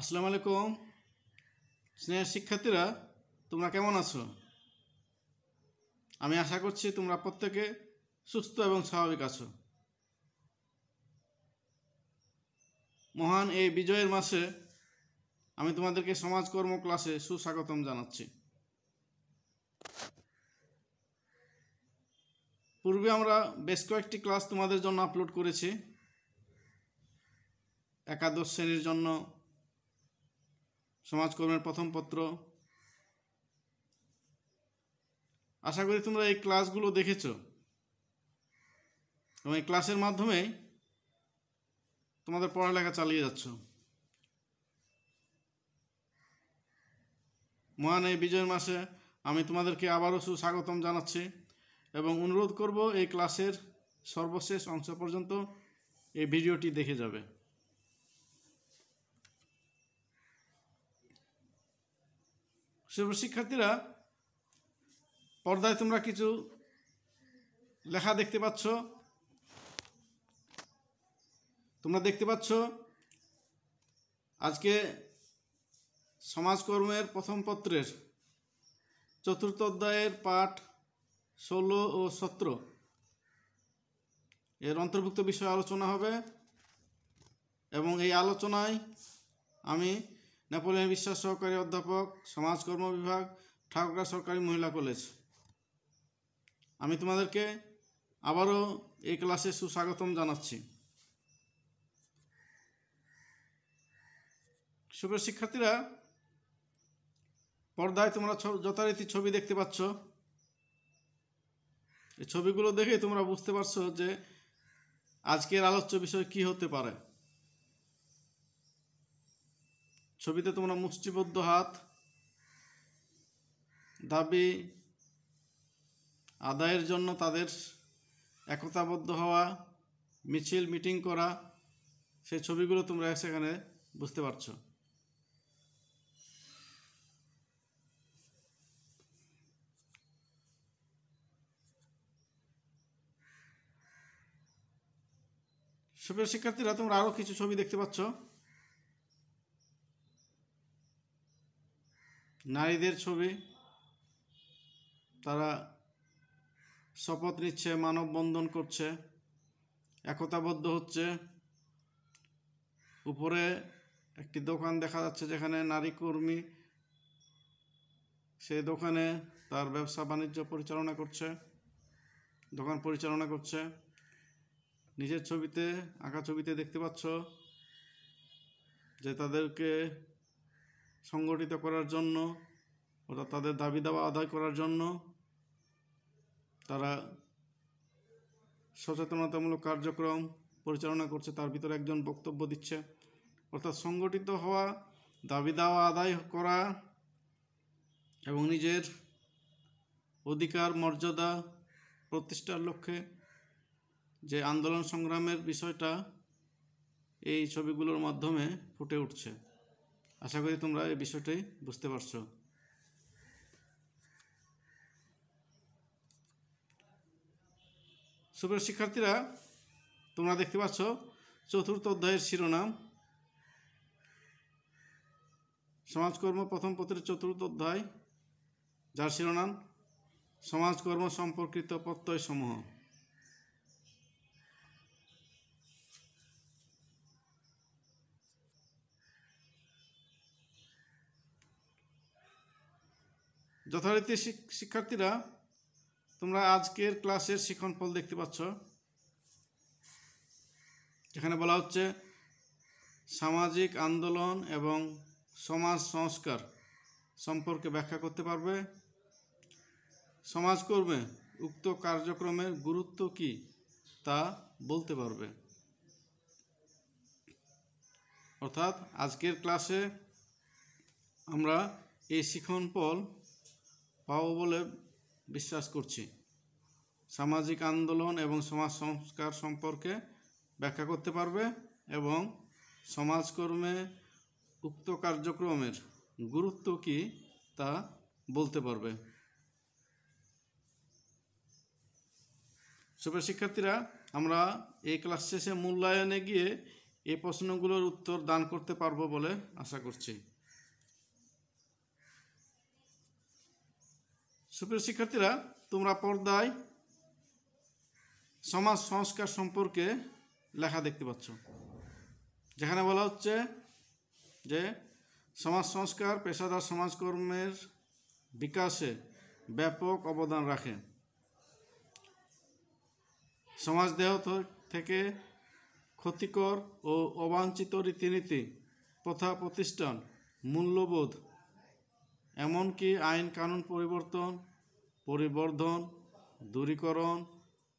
আসসালামু আলাইকুম স্নেহের শিক্ষার্থীরা তোমরা কেমন আছো আমি আশা করছি তোমরা প্রত্যেকে সুস্থ এবং স্বাভাবিক আছো মহান এই বিজয়ের মাসে আমি তোমাদেরকে সমাজকর্ম ক্লাসে সুস্বাগতম জানাচ্ছি পূর্বে আমরা বেশ কয়েকটি ক্লাস তোমাদের জন্য আপলোড করেছি একাদশ শ্রেণীর জন্য সমাজকর্মের প্রথম পত্র আশা করি তোমরা এই ক্লাসগুলো দেখেছ এবং এই ক্লাসের মাধ্যমে তোমাদের পড়ালেখা চালিয়ে যাচ্ছ মহান এই বিজয়ের মাসে আমি তোমাদেরকে আবারও সুস্বাগতম জানাচ্ছি এবং অনুরোধ করব এই ক্লাসের সর্বশেষ অংশ পর্যন্ত এই ভিডিওটি দেখে যাবে শিক্ষার্থীরা পর্দায় তোমরা কিছু লেখা দেখতে পাচ্ছ তোমরা দেখতে পাচ্ছ আজকে সমাজকর্মের প্রথম পত্রের চতুর্থ অধ্যায়ের পাঠ ষোলো ও সতেরো এর অন্তর্ভুক্ত বিষয়ে আলোচনা হবে এবং এই আলোচনায় আমি নেপোলিয়ান বিশ্বাস সহকারী অধ্যাপক সমাজকর্ম বিভাগ ঠাকুরা সরকারি মহিলা কলেজ আমি তোমাদেরকে আবারও এই ক্লাসে সুস্বাগতম জানাচ্ছি সুপ্রিয় শিক্ষার্থীরা পর্দায় তোমরা যথারীতি ছবি দেখতে পাচ্ছ এই ছবিগুলো দেখে তোমরা বুঝতে পারছো যে আজকের আলোচ্য বিষয় কি হতে পারে ছবিতে তোমরা মুষ্টিবদ্ধ হাত দাবি আদায়ের জন্য তাদের একতাবদ্ধ হওয়া মিছিল মিটিং করা সেই ছবিগুলো তোমরা সেখানে বুঝতে পারছো সুপ্রিয় শিক্ষার্থীরা তোমরা আরও কিছু ছবি দেখতে পাচ্ছ নারীদের ছবি তারা শপথ নিচ্ছে মানববন্ধন করছে একতাবদ্ধ হচ্ছে উপরে একটি দোকান দেখা যাচ্ছে যেখানে নারী কর্মী সেই দোকানে তার ব্যবসা বাণিজ্য পরিচালনা করছে দোকান পরিচালনা করছে নিজের ছবিতে আঁকা ছবিতে দেখতে পাচ্ছ যে তাদেরকে সংগঠিত করার জন্য অর্থাৎ তাদের দাবি দাওয়া আদায় করার জন্য তারা সচেতনতামূলক কার্যক্রম পরিচালনা করছে তার ভিতরে একজন বক্তব্য দিচ্ছে অর্থাৎ সংগঠিত হওয়া দাবি দাওয়া আদায় করা এবং নিজের অধিকার মর্যাদা প্রতিষ্ঠার লক্ষ্যে যে আন্দোলন সংগ্রামের বিষয়টা এই ছবিগুলোর মাধ্যমে ফুটে উঠছে আশা করি তোমরা এই বিষয়টাই বুঝতে পারছো সুপ্রিয় শিক্ষার্থীরা তোমরা দেখতে পাচ্ছ চতুর্থ অধ্যায়ের শিরোনাম সমাজকর্ম প্রথম পত্রের চতুর্থ অধ্যায় যার শিরোনাম সমাজকর্ম সম্পর্কিত প্রত্যয় সমূহ যথারীতি শিক্ষার্থীরা তোমরা আজকের ক্লাসের শিক্ষণফল দেখতে পাচ্ছ এখানে বলা হচ্ছে সামাজিক আন্দোলন এবং সমাজ সংস্কার সম্পর্কে ব্যাখ্যা করতে পারবে সমাজকর্মে উক্ত কার্যক্রমের গুরুত্ব কি তা বলতে পারবে অর্থাৎ আজকের ক্লাসে আমরা এই শিখনপল পাবো বলে বিশ্বাস করছি সামাজিক আন্দোলন এবং সমাজ সংস্কার সম্পর্কে ব্যাখ্যা করতে পারবে এবং সমাজকর্মে উক্ত কার্যক্রমের গুরুত্ব কি তা বলতে পারবে সুপ্র শিক্ষার্থীরা আমরা এই ক্লাস শেষে মূল্যায়নে গিয়ে এই প্রশ্নগুলোর উত্তর দান করতে পারবো বলে আশা করছি সুপ্রিয় শিক্ষার্থীরা তোমরা পর্দায় সমাজ সংস্কার সম্পর্কে লেখা দেখতে পাচ্ছ যেখানে বলা হচ্ছে যে সমাজ সংস্কার পেশাদার সমাজকর্মের বিকাশে ব্যাপক অবদান রাখে সমাজ দেহ থেকে ক্ষতিকর ও অবাঞ্ছিত রীতিনীতি প্রথা প্রতিষ্ঠান মূল্যবোধ এমনকি আইন কানুন পরিবর্তন পরিবর্ধন দূরীকরণ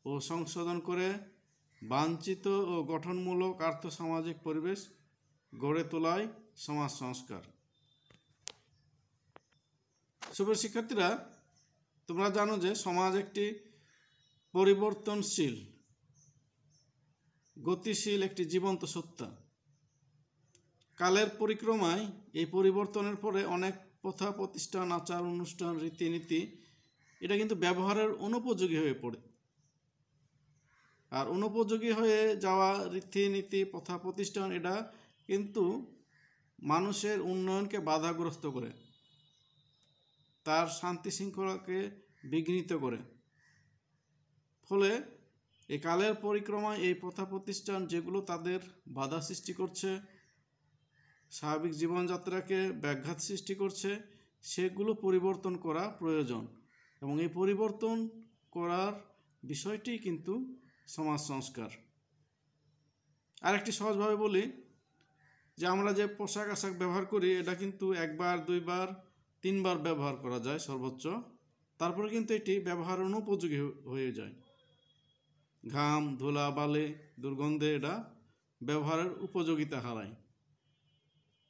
ও সংশোধন করে বাঞ্ছিত ও গঠনমূলক আর্থসামাজিক পরিবেশ গড়ে তোলায় সমাজ সংস্কার শুভ শিক্ষার্থীরা তোমরা জানো যে সমাজ একটি পরিবর্তনশীল গতিশীল একটি জীবন্ত সত্তা কালের পরিক্রমায় এই পরিবর্তনের পরে অনেক প্রথা প্রতিষ্ঠান আচার অনুষ্ঠান রীতিনীতি এটা কিন্তু ব্যবহারের অনুপযোগী হয়ে পড়ে আর অনুপযোগী হয়ে যাওয়া রীতিনীতি প্রথা প্রতিষ্ঠান এটা কিন্তু মানুষের উন্নয়নকে বাধাগ্রস্ত করে তার শান্তি শৃঙ্খলাকে বিঘ্নিত করে ফলে এ কালের পরিক্রমায় এই প্রথা প্রতিষ্ঠান যেগুলো তাদের বাধা সৃষ্টি করছে স্বাভাবিক জীবনযাত্রাকে ব্যাঘাত সৃষ্টি করছে সেগুলো পরিবর্তন করা প্রয়োজন এবং এই পরিবর্তন করার বিষয়টি কিন্তু সমাজ সংস্কার আরেকটি সহজভাবে বলি যে আমরা যে পোশাক আশাক ব্যবহার করি এটা কিন্তু একবার দুইবার তিনবার ব্যবহার করা যায় সর্বোচ্চ তারপরে কিন্তু এটি ব্যবহার অনুপযোগী হয়ে যায় ঘাম ধুলা বালে দুর্গন্ধে এটা ব্যবহারের উপযোগিতা হারায়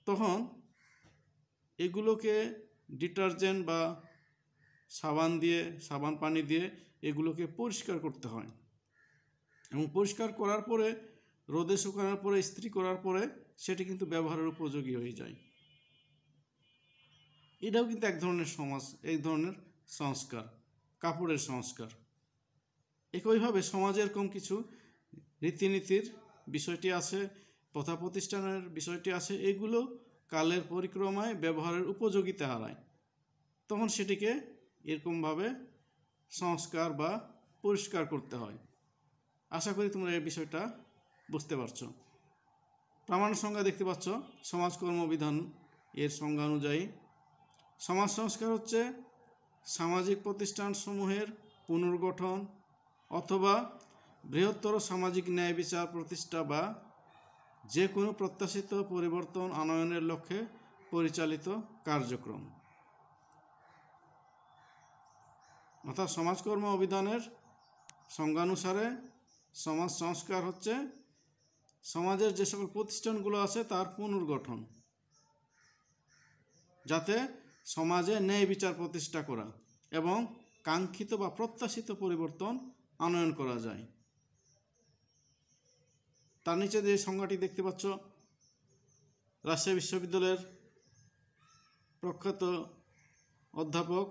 তখন এগুলোকে ডিটারজেন্ট বা সাবান দিয়ে সাবান পানি দিয়ে এগুলোকে পরিষ্কার করতে হয় এবং পরিষ্কার করার পরে রোদে শুকানোর পরে ইস্ত্রি করার পরে সেটি কিন্তু ব্যবহারের উপযোগী হয়ে যায় এটাও কিন্তু এক ধরনের সমাজ এক ধরনের সংস্কার কাপড়ের সংস্কার একইভাবে সমাজের কম কিছু রীতিনীতির বিষয়টি আছে প্রথা প্রতিষ্ঠানের বিষয়টি আছে এগুলো কালের পরিক্রমায় ব্যবহারের উপযোগিতা হারায় তখন সেটিকে এরকমভাবে সংস্কার বা পরিষ্কার করতে হয় আশা করি তোমরা এই বিষয়টা বুঝতে পারছো প্রামাণ্য সংজ্ঞা দেখতে পাচ্ছ সমাজকর্ম বিধান এর সংজ্ঞা অনুযায়ী সমাজ সংস্কার হচ্ছে সামাজিক প্রতিষ্ঠানসমূহের পুনর্গঠন অথবা বৃহত্তর সামাজিক ন্যায় বিচার প্রতিষ্ঠা বা যে কোনো প্রত্যাশিত পরিবর্তন আনয়নের লক্ষ্যে পরিচালিত কার্যক্রম অর্থাৎ সমাজকর্ম অভিধানের সংজ্ঞানুসারে সমাজ সংস্কার হচ্ছে সমাজের যে সকল প্রতিষ্ঠানগুলো আছে তার পুনর্গঠন যাতে সমাজে ন্যায় বিচার প্রতিষ্ঠা করা এবং কাঙ্ক্ষিত বা প্রত্যাশিত পরিবর্তন আনয়ন করা যায় তার নিচে যে সংজ্ঞাটি দেখতে পাচ্ছ রাজশাহী বিশ্ববিদ্যালয়ের প্রখ্যাত অধ্যাপক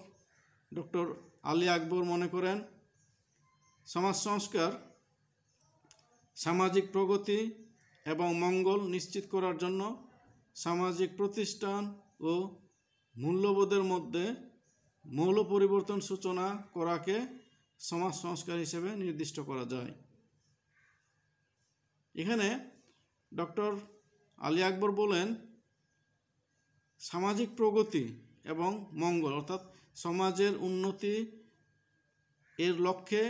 ডক্টর আলী আকবর মনে করেন সমাজ সংস্কার সামাজিক প্রগতি এবং মঙ্গল নিশ্চিত করার জন্য সামাজিক প্রতিষ্ঠান ও মূল্যবোধের মধ্যে মৌল পরিবর্তন সূচনা করাকে সমাজ সংস্কার হিসেবে নির্দিষ্ট করা যায় এখানে ডক্টর আলী আকবর বলেন সামাজিক প্রগতি এবং মঙ্গল অর্থাৎ সমাজের উন্নতি এর লক্ষ্যে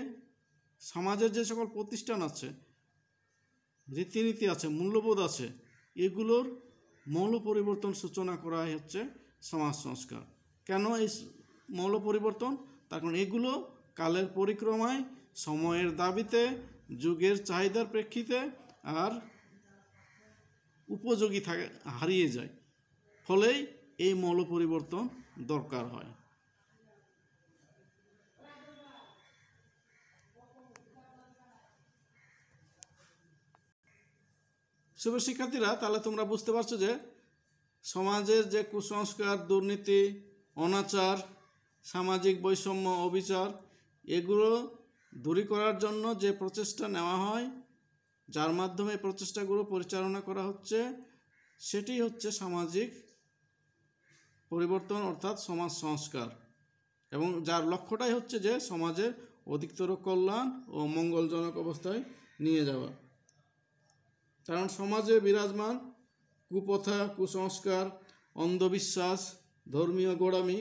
সমাজের যে সকল প্রতিষ্ঠান আছে রীতিনীতি আছে মূল্যবোধ আছে এগুলোর মৌল পরিবর্তন সূচনা করা হচ্ছে সমাজ সংস্কার কেন এই মৌল পরিবর্তন তার কারণ এগুলো কালের পরিক্রমায় সময়ের দাবিতে যুগের চাহিদার প্রেক্ষিতে আর উপযোগী থাকে হারিয়ে যায় ফলেই এই মৌল পরিবর্তন দরকার হয় শুভ শিক্ষার্থীরা তাহলে তোমরা বুঝতে পারছো যে সমাজের যে কুসংস্কার দুর্নীতি অনাচার সামাজিক বৈষম্য অবিচার এগুলো দূরী করার জন্য যে প্রচেষ্টা নেওয়া হয় যার মাধ্যমে প্রচেষ্টাগুলো পরিচালনা করা হচ্ছে সেটি হচ্ছে সামাজিক পরিবর্তন অর্থাৎ সমাজ সংস্কার এবং যার লক্ষ্যটাই হচ্ছে যে সমাজের অধিকতর কল্যাণ ও মঙ্গলজনক অবস্থায় নিয়ে যাওয়া কারণ সমাজে বিরাজমান কুপথা কুসংস্কার অন্ধবিশ্বাস ধর্মীয় গোড়ামি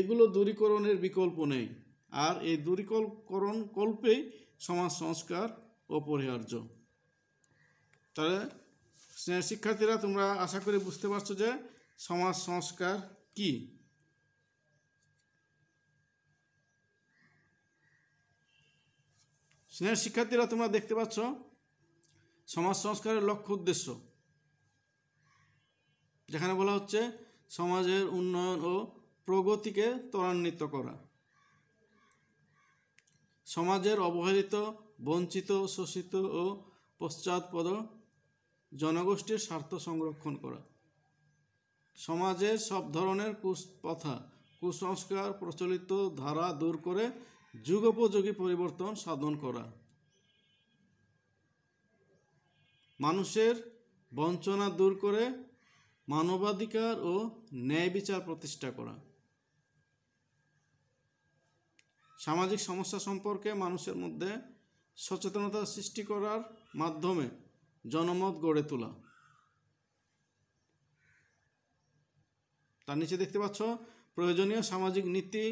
এগুলো দূরীকরণের বিকল্প নেই আর এই দূরীকরণ কল্পেই সমাজ সংস্কার অপরিহার্য তাহলে শিক্ষার্থীরা তোমরা আশা করি বুঝতে পারছো যে সমাজ সংস্কার কি স্নেহ শিক্ষার্থীরা তোমরা দেখতে পাচ্ছ সমাজ সংস্কারের লক্ষ্য উদ্দেশ্য যেখানে বলা হচ্ছে সমাজের উন্নয়ন ও প্রগতিকে ত্বরান্বিত করা সমাজের অবহেলিত বঞ্চিত শোষিত ও পশ্চাৎপদ জনগোষ্ঠীর স্বার্থ সংরক্ষণ করা সমাজে সব ধরনের কুপ্রথা কুসংস্কার প্রচলিত ধারা দূর করে যুগোপযোগী পরিবর্তন সাধন করা মানুষের বঞ্চনা দূর করে মানবাধিকার ও ন্যায় বিচার প্রতিষ্ঠা করা সামাজিক সমস্যা সম্পর্কে মানুষের মধ্যে সচেতনতা সৃষ্টি করার মাধ্যমে জনমত গড়ে তোলা তার নিচে দেখতে পাচ্ছ প্রয়োজনীয় সামাজিক নীতি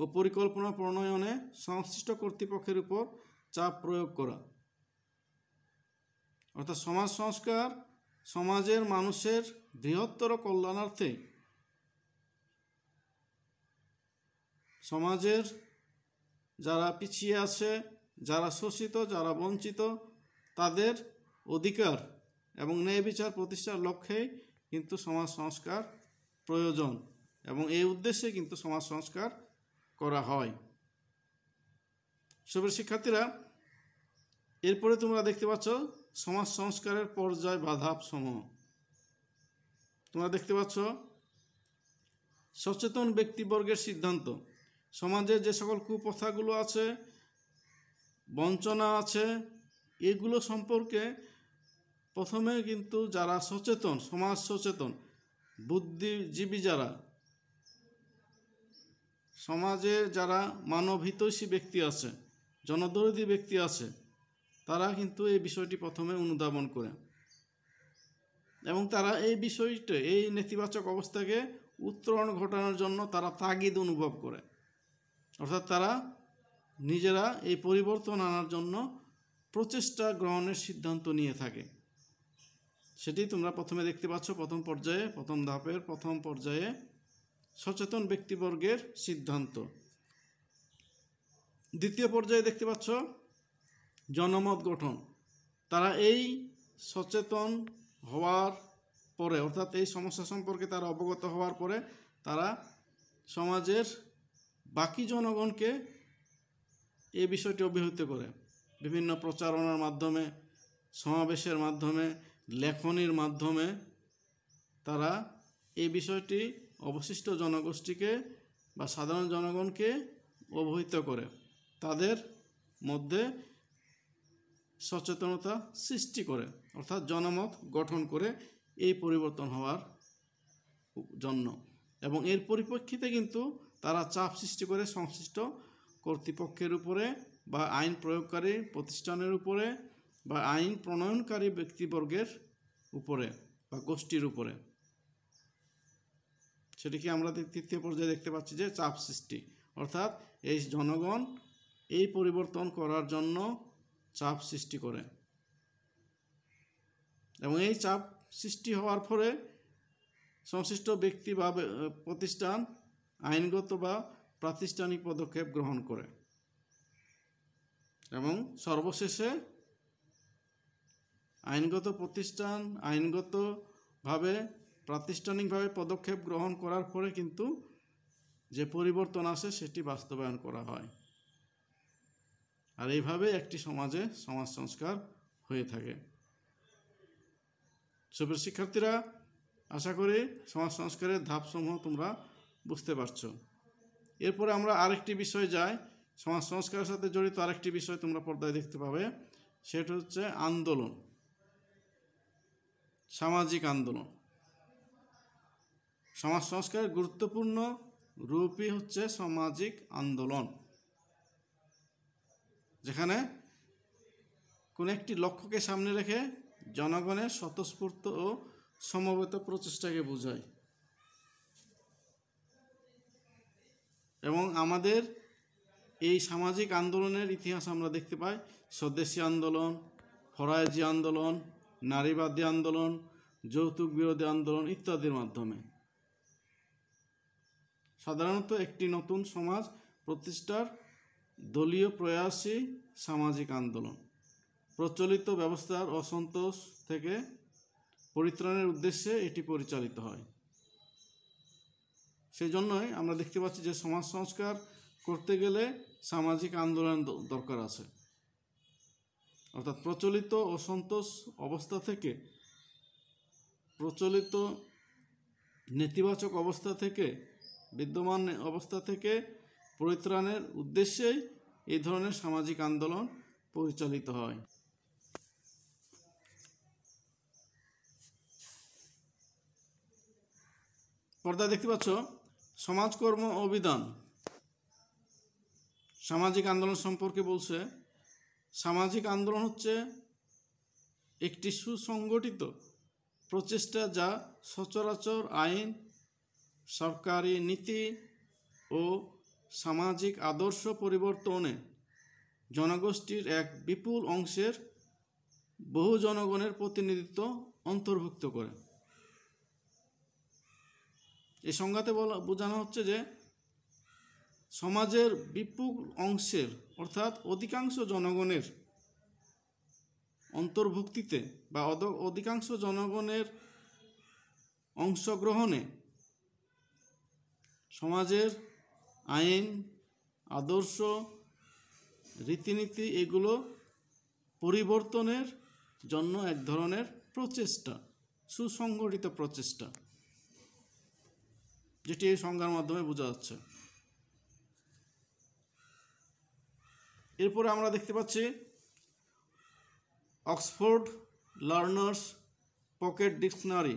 ও পরিকল্পনা প্রণয়নে সংশ্লিষ্ট কর্তৃপক্ষের উপর চাপ প্রয়োগ করা অর্থাৎ সমাজ সংস্কার সমাজের মানুষের বৃহত্তর কল্যাণার্থে সমাজের যারা পিছিয়ে আছে যারা শোষিত যারা বঞ্চিত তাদের অধিকার এবং ন্যায় বিচার প্রতিষ্ঠার লক্ষ্যে কিন্তু সমাজ সংস্কার প্রয়োজন এবং এই উদ্দেশ্যে কিন্তু সমাজ সংস্কার করা হয় সবের শিক্ষার্থীরা এরপরে তোমরা দেখতে পাচ্ছ সমাজ সংস্কারের পর্যায় সমূহ তোমরা দেখতে পাচ্ছ সচেতন ব্যক্তিবর্গের সিদ্ধান্ত সমাজে যে সকল কুপ্রথাগুলো আছে বঞ্চনা আছে এগুলো সম্পর্কে প্রথমে কিন্তু যারা সচেতন সমাজ সচেতন বুদ্ধিজীবী যারা সমাজে যারা মানবহিতৈষী ব্যক্তি আছে জনদরদী ব্যক্তি আছে তারা কিন্তু এই বিষয়টি প্রথমে অনুধাবন করে এবং তারা এই বিষয়টি এই নেতিবাচক অবস্থাকে উত্তরণ ঘটানোর জন্য তারা তাগিদ অনুভব করে অর্থাৎ তারা নিজেরা এই পরিবর্তন আনার জন্য প্রচেষ্টা গ্রহণের সিদ্ধান্ত নিয়ে থাকে সেটি তোমরা প্রথমে দেখতে পাচ্ছ প্রথম পর্যায়ে প্রথম ধাপের প্রথম পর্যায়ে সচেতন ব্যক্তিবর্গের সিদ্ধান্ত দ্বিতীয় পর্যায়ে দেখতে পাচ্ছ জনমত গঠন তারা এই সচেতন হওয়ার পরে অর্থাৎ এই সমস্যা সম্পর্কে তারা অবগত হওয়ার পরে তারা সমাজের বাকি জনগণকে এই বিষয়টি অভিহিত করে বিভিন্ন প্রচারণার মাধ্যমে সমাবেশের মাধ্যমে লেখনির মাধ্যমে তারা এই বিষয়টি অবশিষ্ট জনগোষ্ঠীকে বা সাধারণ জনগণকে অবহিত করে তাদের মধ্যে সচেতনতা সৃষ্টি করে অর্থাৎ জনমত গঠন করে এই পরিবর্তন হওয়ার জন্য এবং এর পরিপ্রেক্ষিতে কিন্তু তারা চাপ সৃষ্টি করে সংশ্লিষ্ট কর্তৃপক্ষের উপরে বা আইন প্রয়োগকারী প্রতিষ্ঠানের উপরে বা আইন প্রণয়নকারী ব্যক্তিবর্গের উপরে বা গোষ্ঠীর উপরে সেটিকে আমরা তৃতীয় পর্যায়ে দেখতে পাচ্ছি যে চাপ সৃষ্টি অর্থাৎ এই জনগণ এই পরিবর্তন করার জন্য চাপ সৃষ্টি করে এবং এই চাপ সৃষ্টি হওয়ার ফলে সংশ্লিষ্ট ব্যক্তি বা প্রতিষ্ঠান আইনগত বা প্রাতিষ্ঠানিক পদক্ষেপ গ্রহণ করে এবং সর্বশেষে আইনগত প্রতিষ্ঠান আইনগতভাবে প্রাতিষ্ঠানিকভাবে পদক্ষেপ গ্রহণ করার পরে কিন্তু যে পরিবর্তন আসে সেটি বাস্তবায়ন করা হয় আর এইভাবে একটি সমাজে সমাজ সংস্কার হয়ে থাকে সুপ্রিয় শিক্ষার্থীরা আশা করি সমাজ সংস্কারের ধাপসমূহ তোমরা বুঝতে পারছ এরপরে আমরা আরেকটি বিষয় যাই সমাজ সংস্কারের সাথে জড়িত আরেকটি বিষয় তোমরা পর্দায় দেখতে পাবে সেটা হচ্ছে আন্দোলন সামাজিক আন্দোলন সমাজ সংস্কারের গুরুত্বপূর্ণ রূপই হচ্ছে সামাজিক আন্দোলন যেখানে কোনো একটি লক্ষ্যকে সামনে রেখে জনগণের স্বতঃস্ফূর্ত ও সমবেত প্রচেষ্টাকে বোঝায় এবং আমাদের এই সামাজিক আন্দোলনের ইতিহাস আমরা দেখতে পাই স্বদেশী আন্দোলন ফরায়জি আন্দোলন নারীবাদী আন্দোলন যৌতুক বিরোধী আন্দোলন ইত্যাদির মাধ্যমে সাধারণত একটি নতুন সমাজ প্রতিষ্ঠার দলীয় প্রয়াসই সামাজিক আন্দোলন প্রচলিত ব্যবস্থার অসন্তোষ থেকে পরিত্রাণের উদ্দেশ্যে এটি পরিচালিত হয় সেই জন্যই আমরা দেখতে পাচ্ছি যে সমাজ সংস্কার করতে গেলে সামাজিক আন্দোলন দরকার আছে অর্থাৎ প্রচলিত অসন্তোষ অবস্থা থেকে প্রচলিত নেতিবাচক অবস্থা থেকে বিদ্যমান অবস্থা থেকে পরিত্রাণের উদ্দেশ্যেই এই ধরনের সামাজিক আন্দোলন পরিচালিত হয় পর্দায় দেখতে পাচ্ছ সমাজকর্ম অভিধান সামাজিক আন্দোলন সম্পর্কে বলছে সামাজিক আন্দোলন হচ্ছে একটি সুসংগঠিত প্রচেষ্টা যা সচরাচর আইন সরকারি নীতি ও সামাজিক আদর্শ পরিবর্তনে জনগোষ্ঠীর এক বিপুল অংশের বহু জনগণের প্রতিনিধিত্ব অন্তর্ভুক্ত করে এই সংজ্ঞাতে বলা বোঝানো হচ্ছে যে সমাজের বিপুল অংশের অর্থাৎ অধিকাংশ জনগণের অন্তর্ভুক্তিতে বা অধিকাংশ জনগণের অংশগ্রহণে সমাজের আইন আদর্শ রীতিনীতি এগুলো পরিবর্তনের জন্য এক ধরনের প্রচেষ্টা সুসংগঠিত প্রচেষ্টা যেটি এই সংজ্ঞার মাধ্যমে বোঝা যাচ্ছে এরপরে আমরা দেখতে পাচ্ছি অক্সফোর্ড লার্নার্স পকেট ডিকশনারি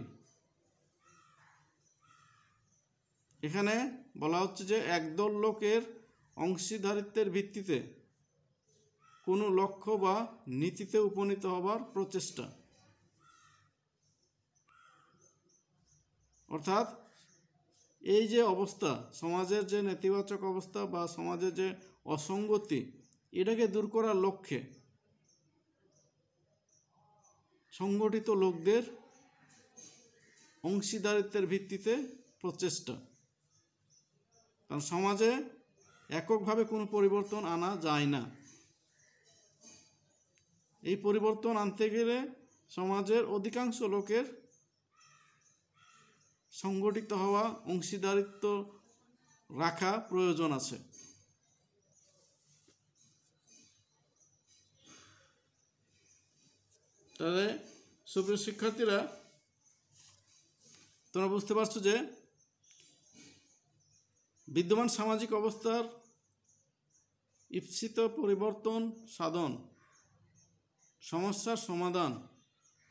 এখানে বলা হচ্ছে যে একদল লোকের অংশীদারিত্বের ভিত্তিতে কোনো লক্ষ্য বা নীতিতে উপনীত হবার প্রচেষ্টা অর্থাৎ এই যে অবস্থা সমাজের যে নেতিবাচক অবস্থা বা সমাজের যে অসঙ্গতি এটাকে দূর করার লক্ষ্যে সংগঠিত লোকদের অংশীদারিত্বের ভিত্তিতে প্রচেষ্টা কারণ সমাজে এককভাবে কোনো পরিবর্তন আনা যায় না এই পরিবর্তন আনতে গেলে সমাজের অধিকাংশ লোকের সংগঠিত হওয়া অংশীদারিত্ব রাখা প্রয়োজন আছে তাহলে সুপ্রিয় শিক্ষার্থীরা তোমরা বুঝতে পারছো যে বিদ্যমান সামাজিক অবস্থার ইপ্সিত পরিবর্তন সাধন সমস্যার সমাধান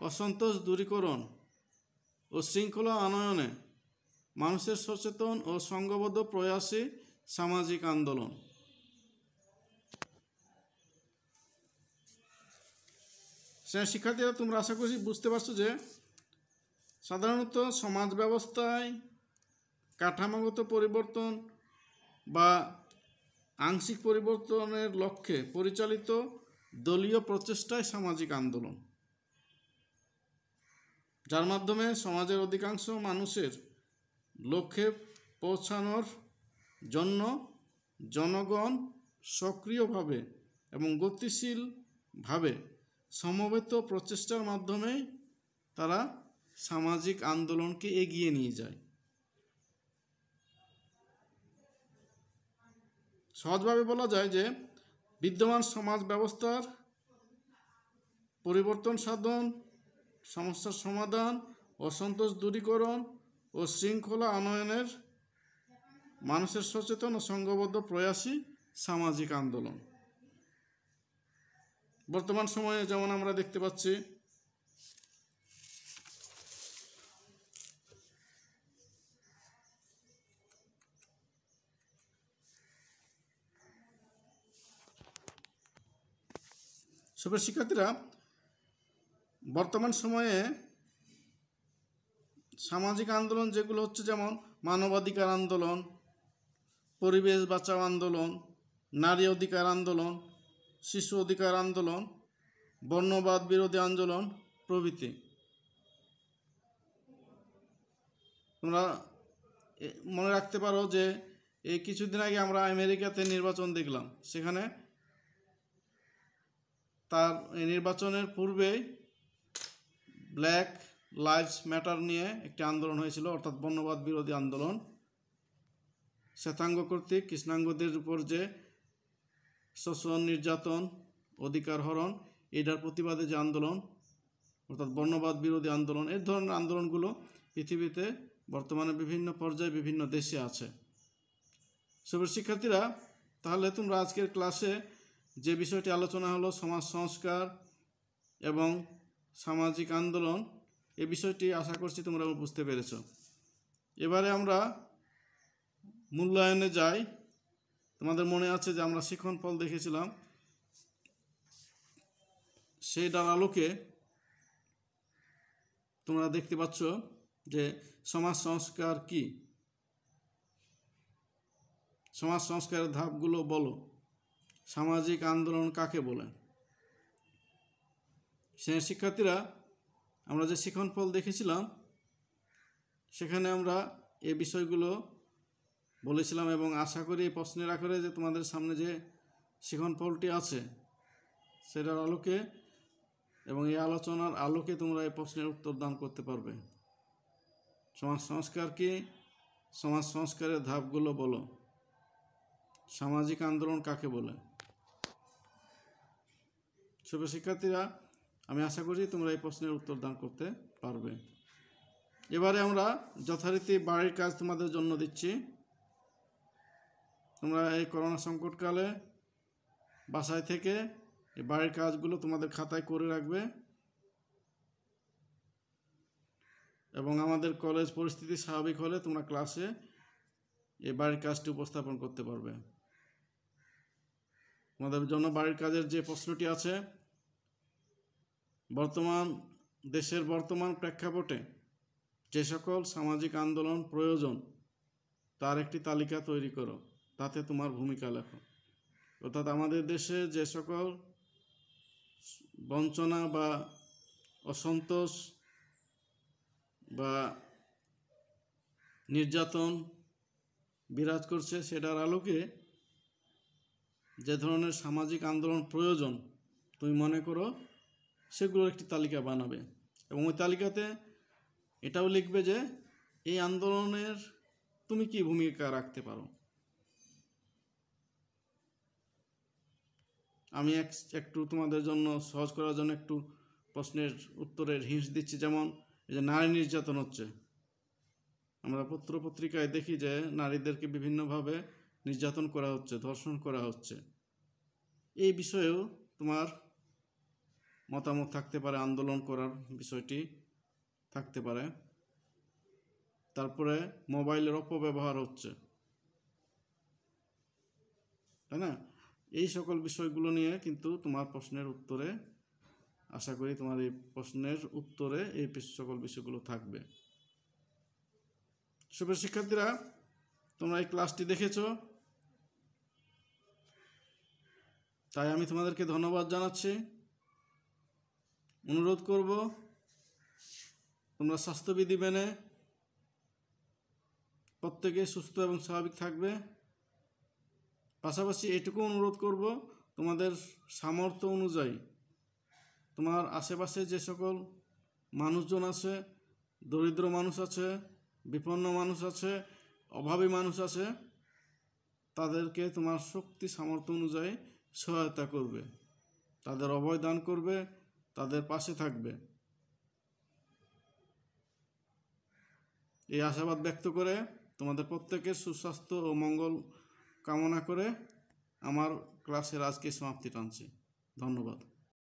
অসন্তোষ দূরীকরণ ও শৃঙ্খলা আনয়নে মানুষের সচেতন ও সংঘবদ্ধ প্রয়াসী সামাজিক আন্দোলন শিক্ষার্থীরা তোমরা আশা করছি বুঝতে পারছো যে সাধারণত সমাজ ব্যবস্থায় কাঠামোগত পরিবর্তন বা আংশিক পরিবর্তনের লক্ষ্যে পরিচালিত দলীয় প্রচেষ্টায় সামাজিক আন্দোলন যার মাধ্যমে সমাজের অধিকাংশ মানুষের লক্ষ্যে পৌঁছানোর জন্য জনগণ সক্রিয়ভাবে এবং গতিশীলভাবে সমবেত প্রচেষ্টার মাধ্যমে তারা সামাজিক আন্দোলনকে এগিয়ে নিয়ে যায় সহজভাবে বলা যায় যে বিদ্যমান সমাজ ব্যবস্থার পরিবর্তন সাধন সমস্যার সমাধান অসন্তোষ দূরীকরণ ও শৃঙ্খলা আনয়নের মানুষের সচেতন ও সংঘবদ্ধ প্রয়াসই সামাজিক আন্দোলন বর্তমান সময়ে যেমন আমরা দেখতে পাচ্ছি সুপ্রিয় শিক্ষার্থীরা বর্তমান সময়ে সামাজিক আন্দোলন যেগুলো হচ্ছে যেমন মানবাধিকার আন্দোলন পরিবেশ বাঁচাও আন্দোলন নারী অধিকার আন্দোলন শিশু অধিকার আন্দোলন বর্ণবাদ বিরোধী আন্দোলন প্রভৃতি তোমরা মনে রাখতে পারো যে এই কিছুদিন আগে আমরা আমেরিকাতে নির্বাচন দেখলাম সেখানে তার নির্বাচনের পূর্বেই ব্ল্যাক লাইভস ম্যাটার নিয়ে একটি আন্দোলন হয়েছিল অর্থাৎ বর্ণবাদ বিরোধী আন্দোলন শ্বেতাঙ্গ কর্তৃক কৃষ্ণাঙ্গদের উপর যে শোষণ নির্যাতন অধিকার হরণ এটার প্রতিবাদে যে আন্দোলন অর্থাৎ বর্ণবাদ বিরোধী আন্দোলন এই ধরনের আন্দোলনগুলো পৃথিবীতে বর্তমানে বিভিন্ন পর্যায়ে বিভিন্ন দেশে আছে সব শিক্ষার্থীরা তাহলে তোমরা আজকের ক্লাসে যে বিষয়টি আলোচনা হলো সমাজ সংস্কার এবং সামাজিক আন্দোলন এ বিষয়টি আশা করছি তোমরা বুঝতে পেরেছ এবারে আমরা মূল্যায়নে যাই তোমাদের মনে আছে যে আমরা শিখন ফল দেখেছিলাম সেই ডাল আলোকে তোমরা দেখতে পাচ্ছ যে সমাজ সংস্কার কি সমাজ সংস্কারের ধাপগুলো বলো সামাজিক আন্দোলন কাকে বলে সে শিক্ষার্থীরা আমরা যে শিখন ফল দেখেছিলাম সেখানে আমরা এ বিষয়গুলো বলেছিলাম এবং আশা করি প্রশ্নের আকারে যে তোমাদের সামনে যে শিখন ফলটি আছে সেটার আলোকে এবং এই আলোচনার আলোকে তোমরা এই প্রশ্নের উত্তর দান করতে পারবে সমাজ সংস্কার কি সমাজ সংস্কারের ধাপগুলো বলো সামাজিক আন্দোলন কাকে বলে শুভ শিক্ষার্থীরা আমি আশা করি তোমরা এই প্রশ্নের উত্তর দান করতে পারবে এবারে আমরা যথারীতি বাড়ির কাজ তোমাদের জন্য দিচ্ছি তোমরা এই করোনা সংকটকালে বাসায় থেকে এই বাড়ির কাজগুলো তোমাদের খাতায় করে রাখবে এবং আমাদের কলেজ পরিস্থিতি স্বাভাবিক হলে তোমরা ক্লাসে এই বাড়ির কাজটি উপস্থাপন করতে পারবে তোমাদের জন্য বাড়ির কাজের যে প্রশ্নটি আছে বর্তমান দেশের বর্তমান প্রেক্ষাপটে যে সকল সামাজিক আন্দোলন প্রয়োজন তার একটি তালিকা তৈরি করো তাতে তোমার ভূমিকা লেখো অর্থাৎ আমাদের দেশে যে সকল বঞ্চনা বা অসন্তোষ বা নির্যাতন বিরাজ করছে সেটার আলোকে যে ধরনের সামাজিক আন্দোলন প্রয়োজন তুমি মনে করো সেগুলোর একটি তালিকা বানাবে এবং ওই তালিকাতে এটাও লিখবে যে এই আন্দোলনের তুমি কি ভূমিকা রাখতে পারো আমি এক একটু তোমাদের জন্য সহজ করার জন্য একটু প্রশ্নের উত্তরের হিংস দিচ্ছি যেমন এই যে নারী নির্যাতন হচ্ছে আমরা পত্র পত্রিকায় দেখি যে নারীদেরকে বিভিন্নভাবে নির্যাতন করা হচ্ছে ধর্ষণ করা হচ্ছে এই বিষয়েও তোমার মতামত থাকতে পারে আন্দোলন করার বিষয়টি থাকতে পারে তারপরে মোবাইলের অপব্যবহার হচ্ছে তাই না এই সকল বিষয়গুলো নিয়ে কিন্তু তোমার প্রশ্নের উত্তরে আশা করি তোমার এই প্রশ্নের উত্তরে এই সকল বিষয়গুলো থাকবে শুভ শিক্ষার্থীরা তোমরা এই ক্লাসটি দেখেছ তাই আমি তোমাদেরকে ধন্যবাদ জানাচ্ছি অনুরোধ করব তোমরা স্বাস্থ্যবিধি মেনে প্রত্যেকে সুস্থ এবং স্বাভাবিক থাকবে পাশাপাশি এটুকু অনুরোধ করব তোমাদের সামর্থ্য অনুযায়ী তোমার আশেপাশে যে সকল মানুষজন আছে দরিদ্র মানুষ আছে বিপন্ন মানুষ আছে অভাবী মানুষ আছে তাদেরকে তোমার শক্তি সামর্থ্য অনুযায়ী সহায়তা করবে তাদের অভয় দান করবে তাদের পাশে থাকবে এই আশাবাদ ব্যক্ত করে তোমাদের প্রত্যেকের সুস্বাস্থ্য ও মঙ্গল কামনা করে আমার ক্লাসের আজকে সমাপ্তি টানছি ধন্যবাদ